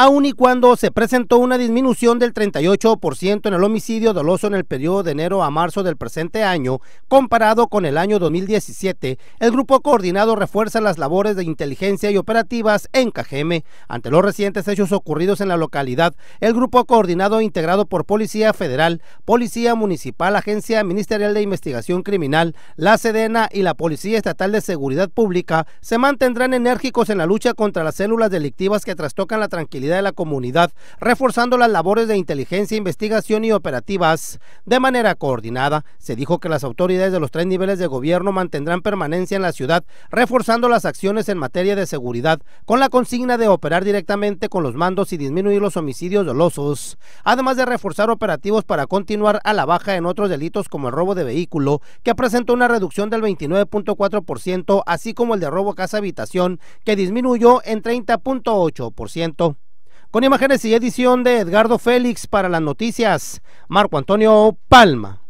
aun y cuando se presentó una disminución del 38% en el homicidio doloso en el periodo de enero a marzo del presente año, comparado con el año 2017, el grupo coordinado refuerza las labores de inteligencia y operativas en Cajeme. Ante los recientes hechos ocurridos en la localidad, el grupo coordinado e integrado por Policía Federal, Policía Municipal, Agencia Ministerial de Investigación Criminal, la Sedena y la Policía Estatal de Seguridad Pública se mantendrán enérgicos en la lucha contra las células delictivas que trastocan la tranquilidad de la comunidad, reforzando las labores de inteligencia, investigación y operativas de manera coordinada. Se dijo que las autoridades de los tres niveles de gobierno mantendrán permanencia en la ciudad, reforzando las acciones en materia de seguridad, con la consigna de operar directamente con los mandos y disminuir los homicidios dolosos, además de reforzar operativos para continuar a la baja en otros delitos como el robo de vehículo, que presentó una reducción del 29.4%, así como el de robo casa-habitación, que disminuyó en 30.8%. Con imágenes y edición de Edgardo Félix para las noticias, Marco Antonio Palma.